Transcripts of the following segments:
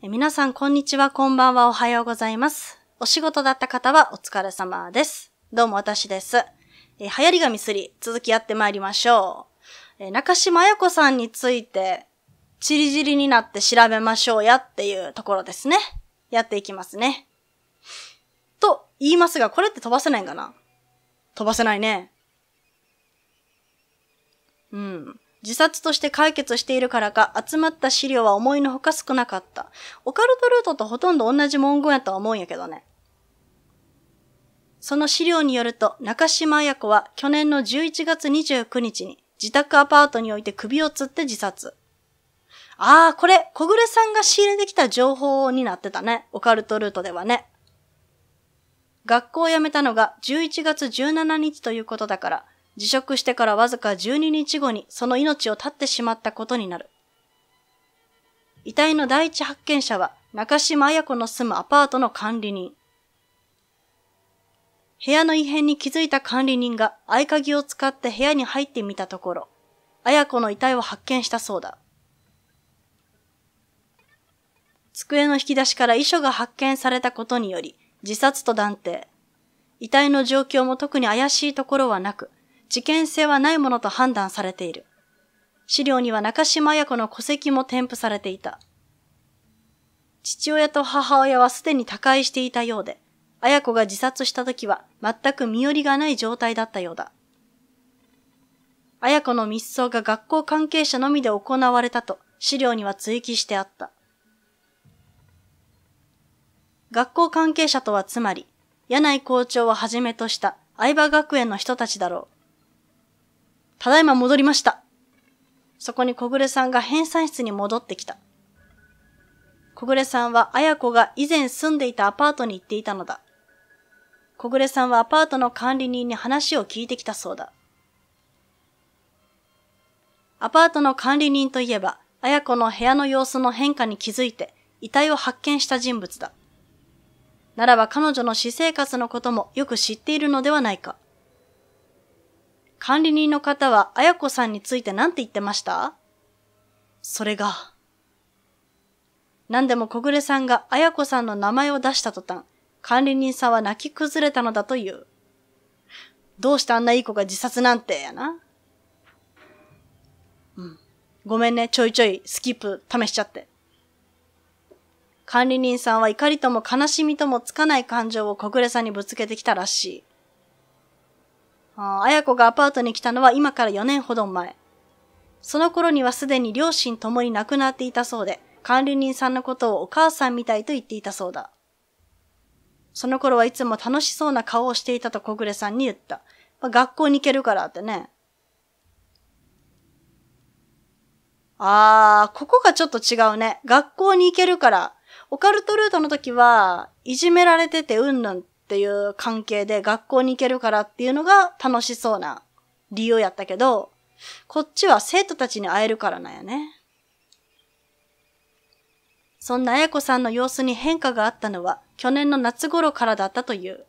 皆さん、こんにちは、こんばんは、おはようございます。お仕事だった方はお疲れ様です。どうも私です。えー、流行り紙すり、続きやってまいりましょう。えー、中島彩子さんについて、ちりじりになって調べましょうやっていうところですね。やっていきますね。と言いますが、これって飛ばせないんかな飛ばせないね。うん。自殺として解決しているからか、集まった資料は思いのほか少なかった。オカルトルートとほとんど同じ文言やとは思うんやけどね。その資料によると、中島彩子は去年の11月29日に自宅アパートにおいて首を吊って自殺。ああ、これ、小暮さんが仕入れてきた情報になってたね。オカルトルートではね。学校を辞めたのが11月17日ということだから、辞職してからわずか12日後にその命を絶ってしまったことになる。遺体の第一発見者は中島綾子の住むアパートの管理人。部屋の異変に気づいた管理人が合鍵を使って部屋に入ってみたところ、綾子の遺体を発見したそうだ。机の引き出しから遺書が発見されたことにより、自殺と断定。遺体の状況も特に怪しいところはなく、事件性はないものと判断されている。資料には中島綾子の戸籍も添付されていた。父親と母親はすでに他界していたようで、綾子が自殺した時は全く身寄りがない状態だったようだ。綾子の密葬が学校関係者のみで行われたと資料には追記してあった。学校関係者とはつまり、柳井校長をはじめとした相葉学園の人たちだろう。ただいま戻りました。そこに小暮さんが返済室に戻ってきた。小暮さんは綾子が以前住んでいたアパートに行っていたのだ。小暮さんはアパートの管理人に話を聞いてきたそうだ。アパートの管理人といえば、綾子の部屋の様子の変化に気づいて、遺体を発見した人物だ。ならば彼女の私生活のこともよく知っているのではないか。管理人の方は綾子さんについて何て言ってましたそれが。何でも小暮さんが綾子さんの名前を出した途端、管理人さんは泣き崩れたのだという。どうしてあんないい子が自殺なんてやな。うん。ごめんね、ちょいちょいスキップ試しちゃって。管理人さんは怒りとも悲しみともつかない感情を小暮さんにぶつけてきたらしい。あや子がアパートに来たのは今から4年ほど前。その頃にはすでに両親ともに亡くなっていたそうで、管理人さんのことをお母さんみたいと言っていたそうだ。その頃はいつも楽しそうな顔をしていたと小暮さんに言った。まあ、学校に行けるからってね。あー、ここがちょっと違うね。学校に行けるから。オカルトルートの時は、いじめられててうんぬんっっていう関係で学校に行けるからっていうのが楽しそうな理由やったけど、こっちは生徒たちに会えるからなんやね。そんな綾子さんの様子に変化があったのは去年の夏頃からだったという。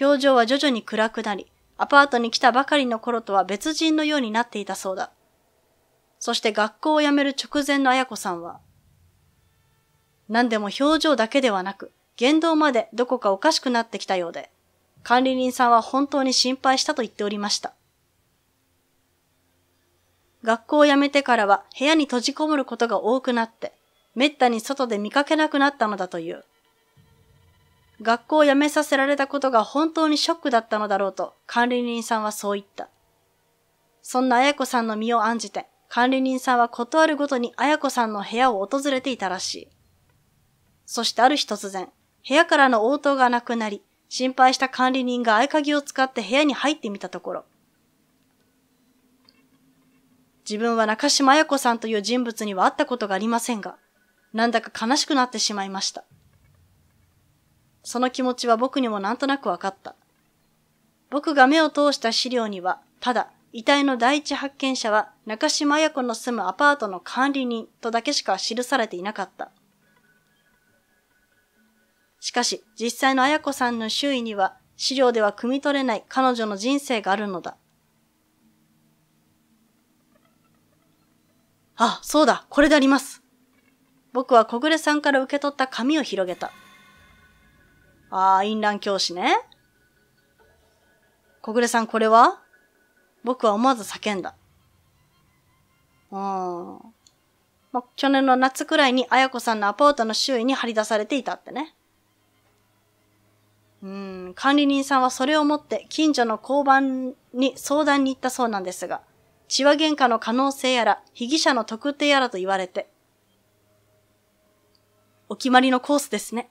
表情は徐々に暗くなり、アパートに来たばかりの頃とは別人のようになっていたそうだ。そして学校を辞める直前の綾子さんは、何でも表情だけではなく、言動までどこかおかしくなってきたようで、管理人さんは本当に心配したと言っておりました。学校を辞めてからは部屋に閉じこもることが多くなって、めったに外で見かけなくなったのだという。学校を辞めさせられたことが本当にショックだったのだろうと管理人さんはそう言った。そんな綾子さんの身を案じて、管理人さんは断るごとに綾子さんの部屋を訪れていたらしい。そしてある日突然、部屋からの応答がなくなり、心配した管理人が合鍵を使って部屋に入ってみたところ、自分は中島彩子さんという人物には会ったことがありませんが、なんだか悲しくなってしまいました。その気持ちは僕にもなんとなくわかった。僕が目を通した資料には、ただ、遺体の第一発見者は中島彩子の住むアパートの管理人とだけしか記されていなかった。しかし、実際の綾子さんの周囲には、資料では汲み取れない彼女の人生があるのだ。あ、そうだ、これであります。僕は小暮さんから受け取った紙を広げた。ああ、淫乱教師ね。小暮さん、これは僕は思わず叫んだ。うーん。ま、去年の夏くらいに綾子さんのアパートの周囲に張り出されていたってね。うん、管理人さんはそれを持って近所の交番に相談に行ったそうなんですが、血は喧嘩の可能性やら、被疑者の特定やらと言われて、お決まりのコースですね。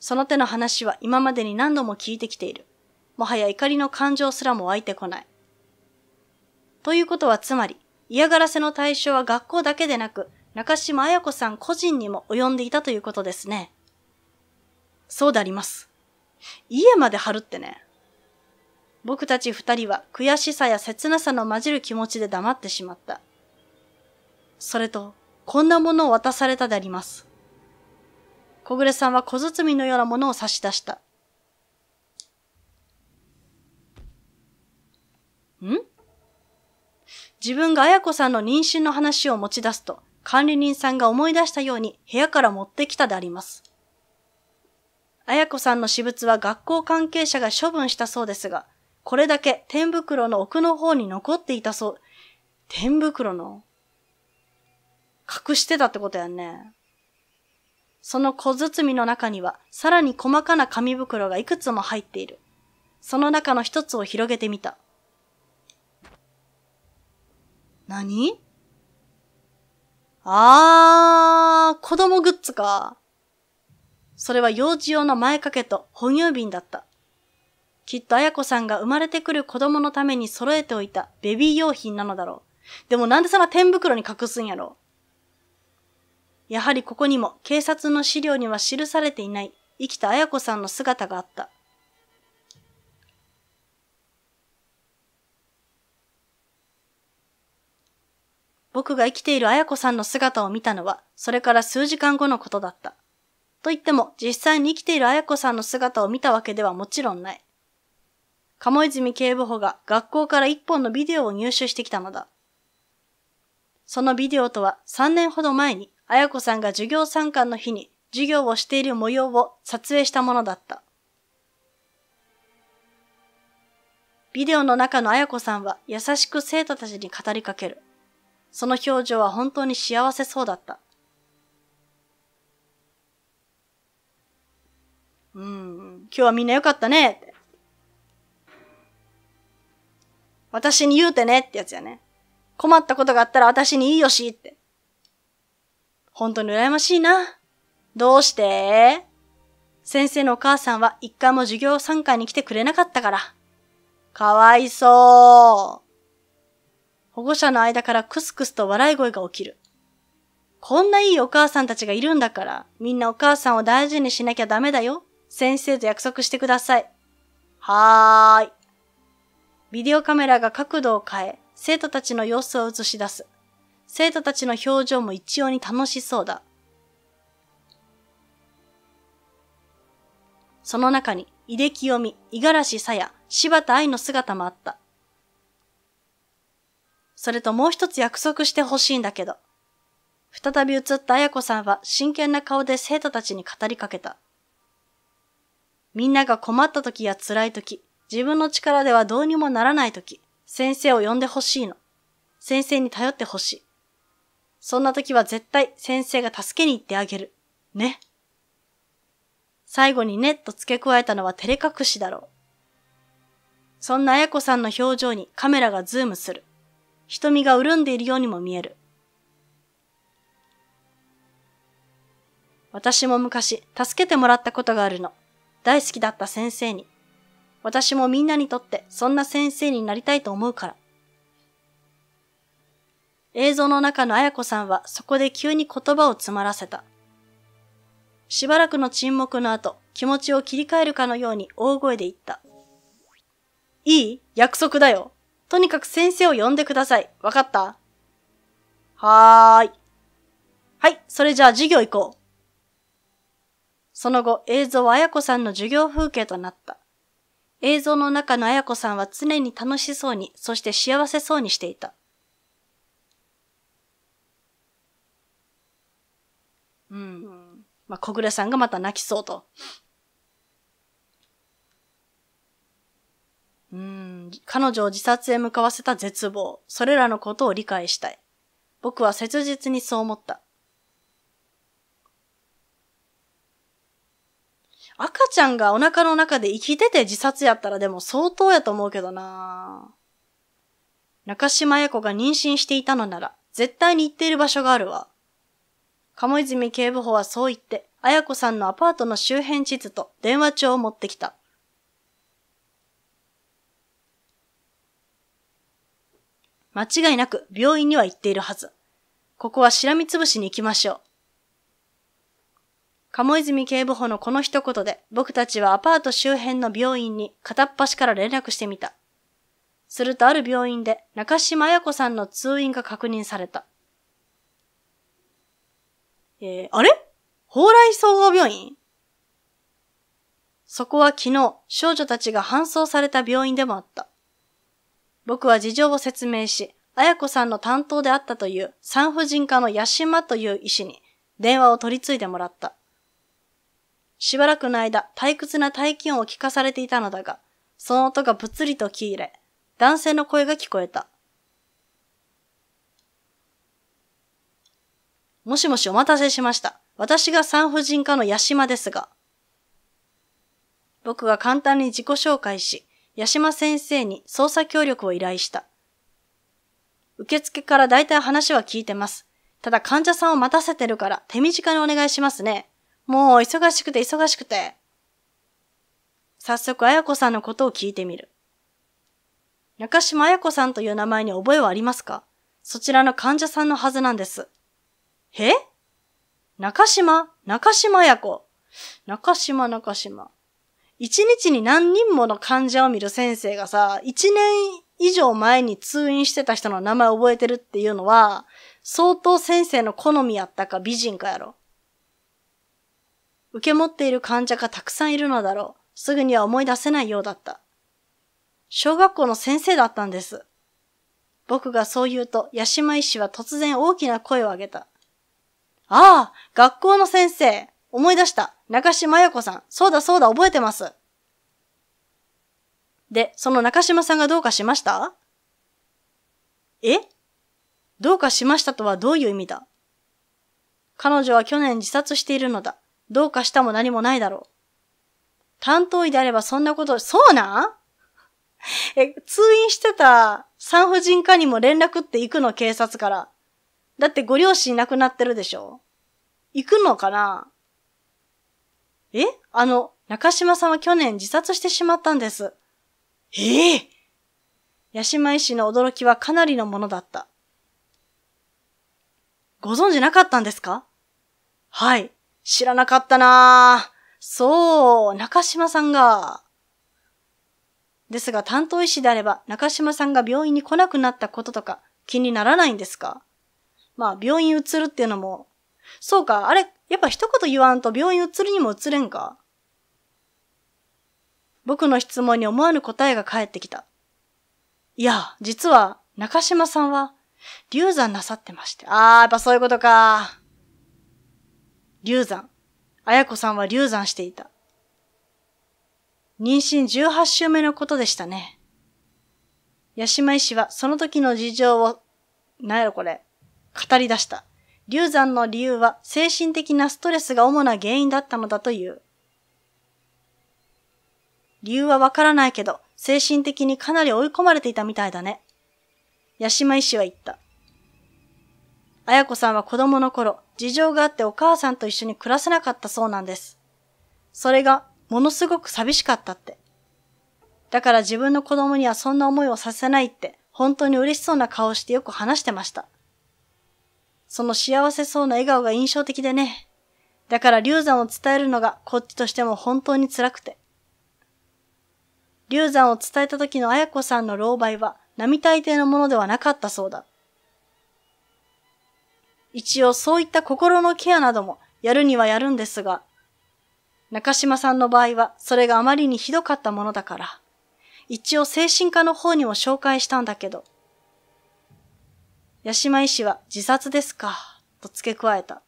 その手の話は今までに何度も聞いてきている。もはや怒りの感情すらも湧いてこない。ということはつまり、嫌がらせの対象は学校だけでなく、中島彩子さん個人にも及んでいたということですね。そうであります。家まで張るってね。僕たち二人は悔しさや切なさの混じる気持ちで黙ってしまった。それと、こんなものを渡されたであります。小暮さんは小包のようなものを差し出した。ん自分が綾子さんの妊娠の話を持ち出すと、管理人さんが思い出したように部屋から持ってきたであります。綾子さんの私物は学校関係者が処分したそうですが、これだけ天袋の奥の方に残っていたそう。天袋の隠してたってことやんね。その小包の中には、さらに細かな紙袋がいくつも入っている。その中の一つを広げてみた。何あー、子供グッズか。それは幼児用の前掛けと哺乳瓶だった。きっと綾子さんが生まれてくる子供のために揃えておいたベビー用品なのだろう。でもなんでそんな天袋に隠すんやろう。やはりここにも警察の資料には記されていない生きた綾子さんの姿があった。僕が生きている綾子さんの姿を見たのは、それから数時間後のことだった。と言っても、実際に生きている綾子さんの姿を見たわけではもちろんない。鴨泉警部補が学校から一本のビデオを入手してきたのだ。そのビデオとは3年ほど前に、綾子さんが授業参観の日に授業をしている模様を撮影したものだった。ビデオの中の綾子さんは優しく生徒たちに語りかける。その表情は本当に幸せそうだった。うん、今日はみんなよかったねって。私に言うてねってやつやね。困ったことがあったら私にいいよしって。本当に羨ましいな。どうして先生のお母さんは一回も授業参観に来てくれなかったから。かわいそう。保護者の間からクスクスと笑い声が起きる。こんないいお母さんたちがいるんだから、みんなお母さんを大事にしなきゃダメだよ。先生と約束してください。はーい。ビデオカメラが角度を変え、生徒たちの様子を映し出す。生徒たちの表情も一様に楽しそうだ。その中に、井出清美、五十嵐さや、柴田愛の姿もあった。それともう一つ約束してほしいんだけど。再び映った綾子さんは真剣な顔で生徒たちに語りかけた。みんなが困った時や辛い時、自分の力ではどうにもならない時、先生を呼んでほしいの。先生に頼ってほしい。そんな時は絶対先生が助けに行ってあげる。ね。最後にねと付け加えたのは照れ隠しだろう。そんな綾子さんの表情にカメラがズームする。瞳が潤んでいるようにも見える。私も昔、助けてもらったことがあるの。大好きだった先生に。私もみんなにとってそんな先生になりたいと思うから。映像の中の綾子さんはそこで急に言葉を詰まらせた。しばらくの沈黙の後、気持ちを切り替えるかのように大声で言った。いい約束だよ。とにかく先生を呼んでください。わかったはーい。はい、それじゃあ授業行こう。その後、映像は綾子さんの授業風景となった。映像の中の綾子さんは常に楽しそうに、そして幸せそうにしていた。うん。まあ、小暮さんがまた泣きそうと。うん。彼女を自殺へ向かわせた絶望。それらのことを理解したい。僕は切実にそう思った。赤ちゃんがお腹の中で生きてて自殺やったらでも相当やと思うけどな中島彩子が妊娠していたのなら、絶対に行っている場所があるわ。鴨泉警部補はそう言って、綾子さんのアパートの周辺地図と電話帳を持ってきた。間違いなく病院には行っているはず。ここはしらみつぶしに行きましょう。鴨泉警部補のこの一言で、僕たちはアパート周辺の病院に片っ端から連絡してみた。するとある病院で中島彩子さんの通院が確認された。えー、あれ蓬莱総合病院そこは昨日少女たちが搬送された病院でもあった。僕は事情を説明し、綾子さんの担当であったという産婦人科の八島という医師に電話を取り継いでもらった。しばらくの間、退屈な大気音を聞かされていたのだが、その音がぶつりと入れ、男性の声が聞こえた。もしもしお待たせしました。私が産婦人科の八島ですが。僕が簡単に自己紹介し、八島先生に捜査協力を依頼した。受付から大体話は聞いてます。ただ患者さんを待たせてるから手短にお願いしますね。もう忙しくて忙しくて。早速、あやこさんのことを聞いてみる。中島綾子さんという名前に覚えはありますかそちらの患者さんのはずなんです。え中島中島綾子。中島中島。一日に何人もの患者を見る先生がさ、一年以上前に通院してた人の名前を覚えてるっていうのは、相当先生の好みやったか美人かやろ。受け持っている患者がたくさんいるのだろう。すぐには思い出せないようだった。小学校の先生だったんです。僕がそう言うと、八島医師は突然大きな声を上げた。ああ学校の先生思い出した中島彩子さんそうだそうだ覚えてますで、その中島さんがどうかしましたえどうかしましたとはどういう意味だ彼女は去年自殺しているのだ。どうかしたも何もないだろう。担当医であればそんなこと、そうなんえ、通院してた産婦人科にも連絡って行くの警察から。だってご両親亡くなってるでしょ行くのかなえあの、中島さんは去年自殺してしまったんです。ええー、八島医師の驚きはかなりのものだった。ご存知なかったんですかはい。知らなかったなぁ。そう、中島さんが。ですが担当医師であれば、中島さんが病院に来なくなったこととか気にならないんですかまあ、病院移るっていうのも。そうか、あれ、やっぱ一言言わんと病院移るにも移れんか。僕の質問に思わぬ答えが返ってきた。いや、実は、中島さんは、流産なさってまして。あー、やっぱそういうことか。流産。綾子さんは流産していた。妊娠18週目のことでしたね。八島医師はその時の事情を、なやろこれ、語り出した。流産の理由は精神的なストレスが主な原因だったのだという。理由はわからないけど、精神的にかなり追い込まれていたみたいだね。八島医師は言った。綾子さんは子供の頃、事情があってお母さんと一緒に暮らせなかったそうなんです。それがものすごく寂しかったって。だから自分の子供にはそんな思いをさせないって本当に嬉しそうな顔してよく話してました。その幸せそうな笑顔が印象的でね。だから流産を伝えるのがこっちとしても本当に辛くて。流産を伝えた時の綾子さんの老媒は並大抵のものではなかったそうだ。一応そういった心のケアなどもやるにはやるんですが、中島さんの場合はそれがあまりにひどかったものだから、一応精神科の方にも紹介したんだけど、八島医師は自殺ですか、と付け加えた。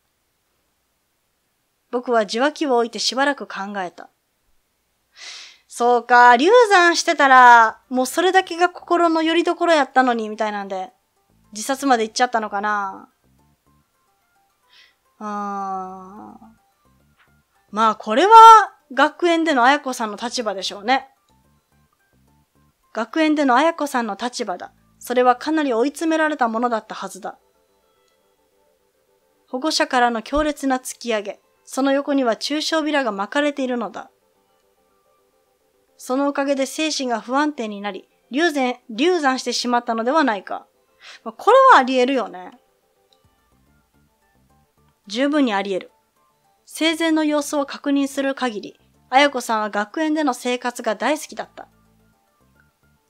僕は受話器を置いてしばらく考えた。そうか、流産してたら、もうそれだけが心の拠り所やったのに、みたいなんで、自殺まで行っちゃったのかな。あまあ、これは学園での綾子さんの立場でしょうね。学園での綾子さんの立場だ。それはかなり追い詰められたものだったはずだ。保護者からの強烈な突き上げ、その横には中小ビラが巻かれているのだ。そのおかげで精神が不安定になり、流産、流産してしまったのではないか。まこれはあり得るよね。十分にあり得る。生前の様子を確認する限り、綾子さんは学園での生活が大好きだった。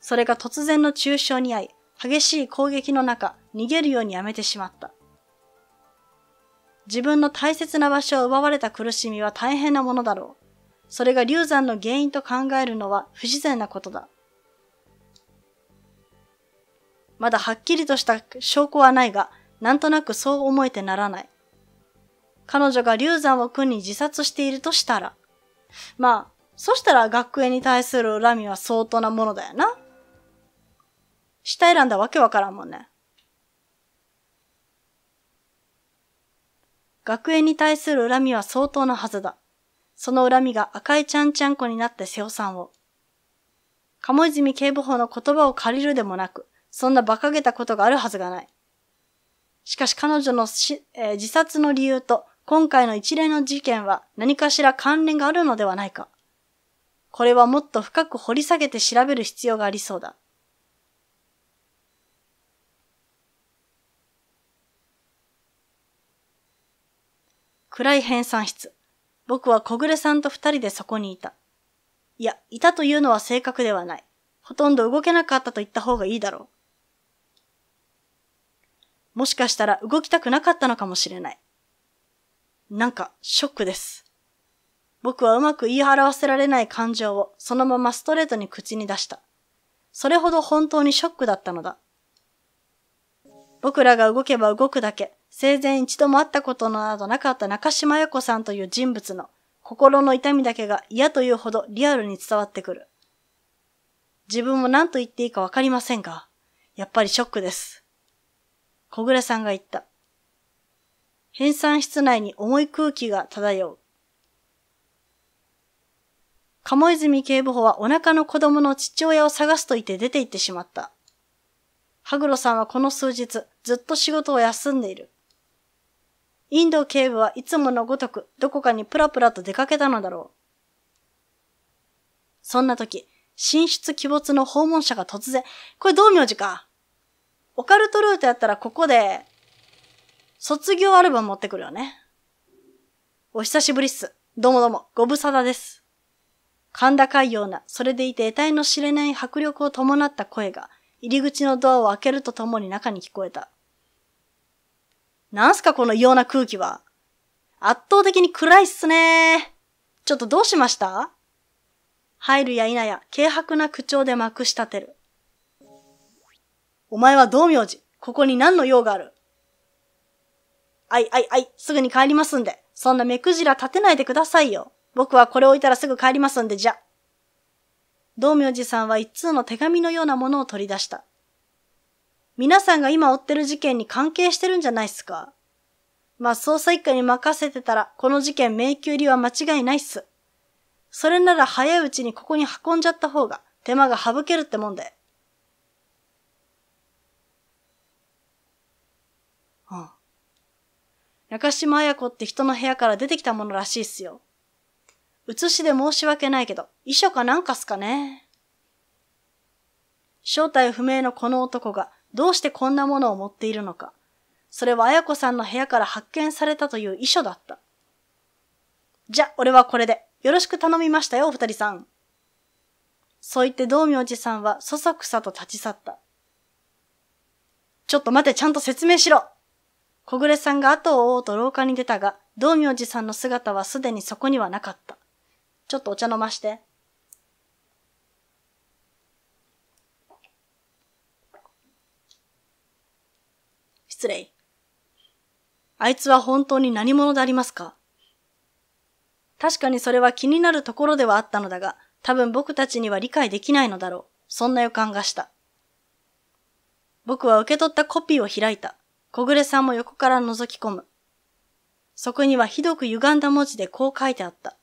それが突然の中傷に遭い、激しい攻撃の中、逃げるようにやめてしまった。自分の大切な場所を奪われた苦しみは大変なものだろう。それが流産の原因と考えるのは不自然なことだ。まだはっきりとした証拠はないが、なんとなくそう思えてならない。彼女が流産を苦に自殺しているとしたら。まあ、そしたら学園に対する恨みは相当なものだよな。下選んだわけわからんもんね。学園に対する恨みは相当なはずだ。その恨みが赤いちゃんちゃんこになって瀬尾さんを。鴨泉警部補の言葉を借りるでもなく、そんな馬鹿げたことがあるはずがない。しかし彼女のし、えー、自殺の理由と今回の一連の事件は何かしら関連があるのではないか。これはもっと深く掘り下げて調べる必要がありそうだ。暗い編纂室。僕は小暮さんと二人でそこにいた。いや、いたというのは正確ではない。ほとんど動けなかったと言った方がいいだろう。もしかしたら動きたくなかったのかもしれない。なんか、ショックです。僕はうまく言い表せられない感情をそのままストレートに口に出した。それほど本当にショックだったのだ。僕らが動けば動くだけ、生前一度も会ったことのなどなかった中島彩子さんという人物の心の痛みだけが嫌というほどリアルに伝わってくる。自分も何と言っていいかわかりませんが、やっぱりショックです。小暮さんが言った。編纂室内に重い空気が漂う。鴨泉警部補はお腹の子供の父親を探すと言って出て行ってしまった。羽黒さんはこの数日ずっと仕事を休んでいる。インド警部はいつものごとくどこかにプラプラと出かけたのだろう。そんな時、寝室鬼没の訪問者が突然、これ道明寺かオカルトルートやったらここで、卒業アルバム持ってくるよね。お久しぶりっす。どうもどうも、ご無沙汰です。甲高いような、それでいて得体の知れない迫力を伴った声が、入り口のドアを開けるとともに中に聞こえた。なんすかこの異様な空気は。圧倒的に暗いっすねちょっとどうしました入るや否や、軽薄な口調でまくし立てる。お前は道明寺、ここに何の用があるあいあいあい、すぐに帰りますんで。そんな目くじら立てないでくださいよ。僕はこれ置いたらすぐ帰りますんで、じゃ。道明寺さんは一通の手紙のようなものを取り出した。皆さんが今追ってる事件に関係してるんじゃないっすかまあ、捜査一課に任せてたら、この事件迷宮入りは間違いないっす。それなら早いうちにここに運んじゃった方が手間が省けるってもんで。中島彩子って人の部屋から出てきたものらしいっすよ。写しで申し訳ないけど、遺書かなんかすかね。正体不明のこの男がどうしてこんなものを持っているのか。それは彩子さんの部屋から発見されたという遺書だった。じゃ、俺はこれで。よろしく頼みましたよ、お二人さん。そう言って道明寺さんはそそくさと立ち去った。ちょっと待て、ちゃんと説明しろ小暮さんが後を追うと廊下に出たが、道明寺さんの姿はすでにそこにはなかった。ちょっとお茶飲まして。失礼。あいつは本当に何者でありますか確かにそれは気になるところではあったのだが、多分僕たちには理解できないのだろう。そんな予感がした。僕は受け取ったコピーを開いた。小暮さんも横から覗き込む。そこにはひどく歪んだ文字でこう書いてあった。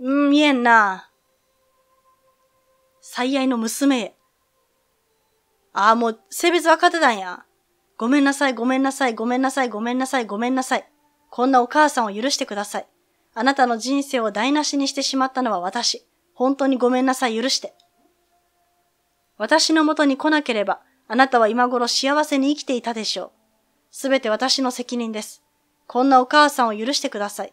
うん、見えんな。最愛の娘へ。ああ、もう、性別分かってたんや。ごめんなさい、ごめんなさい、ごめんなさい、ごめんなさい、ごめんなさい。こんなお母さんを許してください。あなたの人生を台無しにしてしまったのは私。本当にごめんなさい、許して。私のもとに来なければ、あなたは今頃幸せに生きていたでしょう。すべて私の責任です。こんなお母さんを許してください。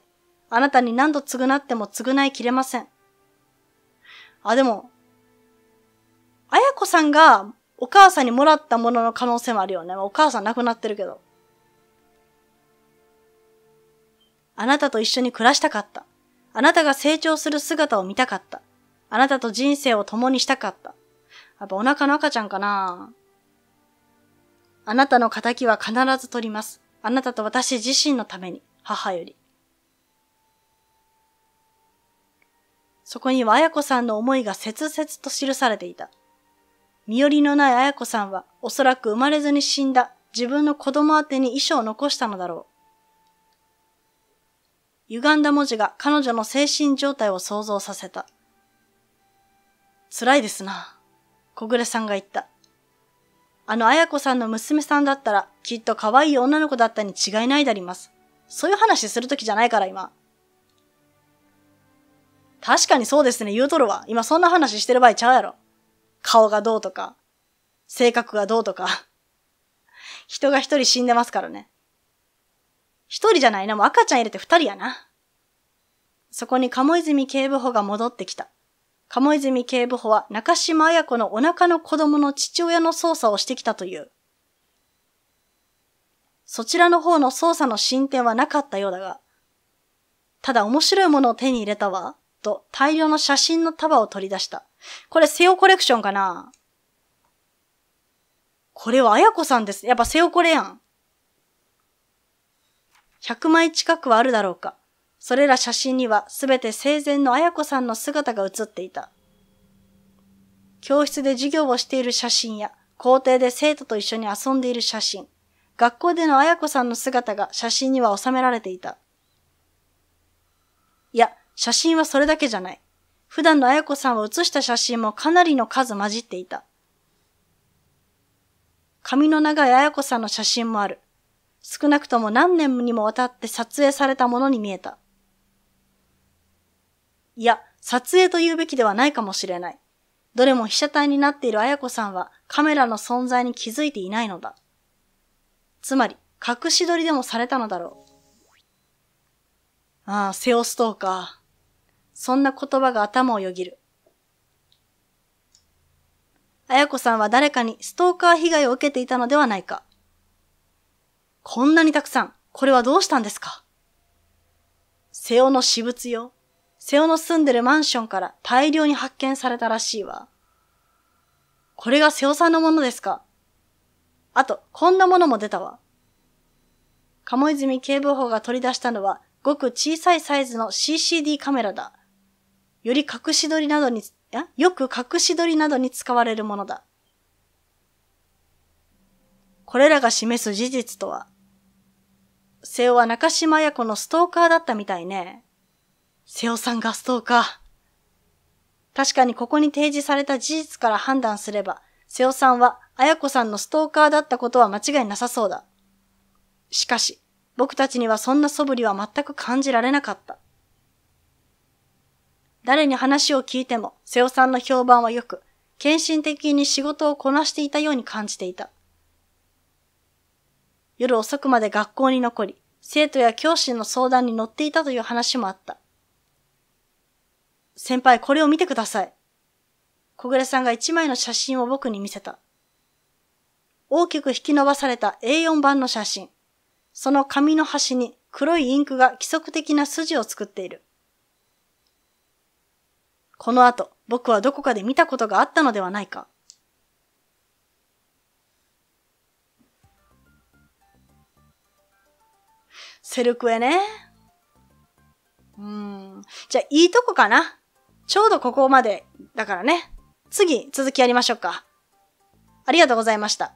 あなたに何度償っても償いきれません。あ、でも、あやこさんがお母さんにもらったものの可能性もあるよね。お母さん亡くなってるけど。あなたと一緒に暮らしたかった。あなたが成長する姿を見たかった。あなたと人生を共にしたかった。やっぱお腹の赤ちゃんかなあなたの仇は必ず取ります。あなたと私自身のために、母より。そこには綾子さんの思いが切々と記されていた。身寄りのない綾子さんは、おそらく生まれずに死んだ自分の子供宛てに遺書を残したのだろう。歪んだ文字が彼女の精神状態を想像させた。辛いですな。小暮さんが言った。あの綾子さんの娘さんだったら、きっと可愛い女の子だったに違いないであります。そういう話するときじゃないから今。確かにそうですね、言うとるわ。今そんな話してる場合ちゃうやろ。顔がどうとか、性格がどうとか。人が一人死んでますからね。一人じゃないな、もう赤ちゃん入れて二人やな。そこに鴨泉警部補が戻ってきた。鴨泉警部補は中島彩子のお腹の子供の父親の捜査をしてきたという。そちらの方の捜査の進展はなかったようだが、ただ面白いものを手に入れたわ、と大量の写真の束を取り出した。これセオコレクションかなこれは綾子さんです。やっぱセオコレやん。100枚近くはあるだろうか。それら写真にはすべて生前の綾子さんの姿が写っていた。教室で授業をしている写真や、校庭で生徒と一緒に遊んでいる写真、学校での綾子さんの姿が写真には収められていた。いや、写真はそれだけじゃない。普段の綾子さんを写した写真もかなりの数混じっていた。髪の長い綾子さんの写真もある。少なくとも何年にもわたって撮影されたものに見えた。いや、撮影と言うべきではないかもしれない。どれも被写体になっている綾子さんはカメラの存在に気づいていないのだ。つまり、隠し撮りでもされたのだろう。ああ、セオストーカー。そんな言葉が頭をよぎる。綾子さんは誰かにストーカー被害を受けていたのではないか。こんなにたくさん、これはどうしたんですかセオの私物よ。瀬尾の住んでるマンションから大量に発見されたらしいわ。これが瀬尾さんのものですかあと、こんなものも出たわ。鴨泉警部補が取り出したのは、ごく小さいサイズの CCD カメラだ。より隠し撮りなどに、や、よく隠し撮りなどに使われるものだ。これらが示す事実とは、瀬尾は中島彩子のストーカーだったみたいね。瀬尾さんがストーカー。確かにここに提示された事実から判断すれば、瀬尾さんは綾子さんのストーカーだったことは間違いなさそうだ。しかし、僕たちにはそんな素振りは全く感じられなかった。誰に話を聞いても、瀬尾さんの評判は良く、献身的に仕事をこなしていたように感じていた。夜遅くまで学校に残り、生徒や教師の相談に乗っていたという話もあった。先輩、これを見てください。小暮さんが一枚の写真を僕に見せた。大きく引き伸ばされた A4 版の写真。その紙の端に黒いインクが規則的な筋を作っている。この後、僕はどこかで見たことがあったのではないか。セルクエね。うん。じゃあ、いいとこかな。ちょうどここまでだからね。次、続きやりましょうか。ありがとうございました。